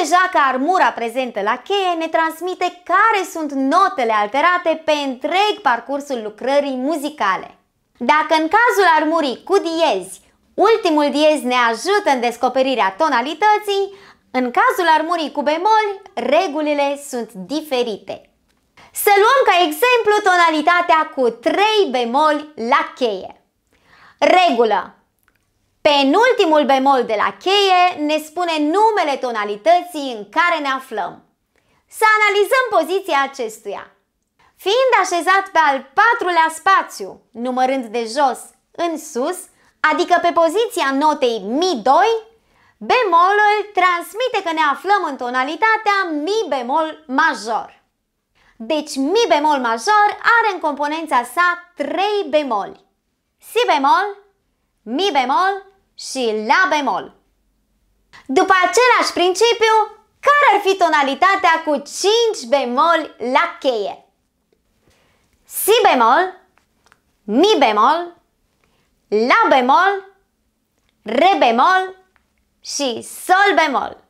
deja că armura prezentă la cheie ne transmite care sunt notele alterate pe întreg parcursul lucrării muzicale. Dacă în cazul armurii cu diezi, ultimul diez ne ajută în descoperirea tonalității, în cazul armurii cu bemol, regulile sunt diferite. Să luăm ca exemplu tonalitatea cu 3 bemol la cheie. Regulă Penultimul bemol de la cheie ne spune numele tonalității în care ne aflăm. Să analizăm poziția acestuia. Fiind așezat pe al patrulea spațiu, numărând de jos în sus, adică pe poziția notei Mi2, bemolul transmite că ne aflăm în tonalitatea Mi bemol major. Deci Mi bemol major are în componența sa trei bemoli. Si bemol, Mi bemol și la bemol. După același principiu, care ar fi tonalitatea cu 5 bemoli la cheie? Si bemol, mi bemol, la bemol, re bemol și sol bemol.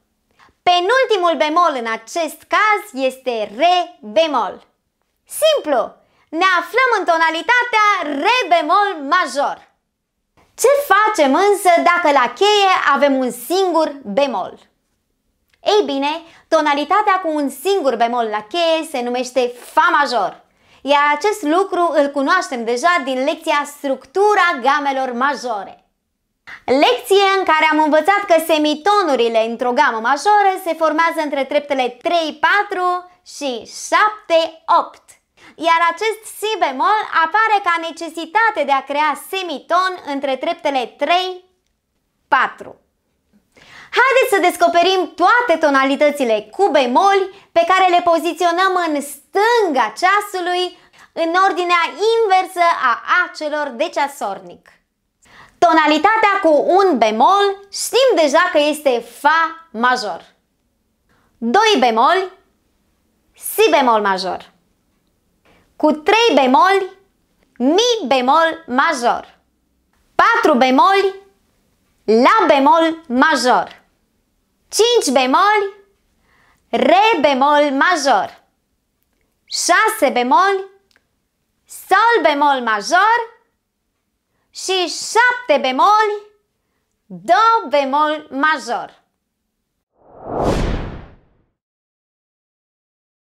Penultimul bemol în acest caz este re bemol. Simplu! Ne aflăm în tonalitatea re bemol major. Ce facem însă dacă la cheie avem un singur bemol? Ei bine, tonalitatea cu un singur bemol la cheie se numește Fa major. Iar acest lucru îl cunoaștem deja din lecția Structura gamelor majore. Lecție în care am învățat că semitonurile într-o gamă majoră se formează între treptele 3-4 și 7-8 iar acest si bemol apare ca necesitate de a crea semiton între treptele 3-4. Haideți să descoperim toate tonalitățile cu bemoli pe care le poziționăm în stânga ceasului în ordinea inversă a acelor de ceasornic. Tonalitatea cu un bemol știm deja că este Fa major. 2 bemol, Si bemol major cu 3 bemoli, mi bemol major. 4 bemoli, la bemol major. 5 bemoli, re bemol major. 6 bemoli, sol bemol major și 7 bemoli, do bemol major.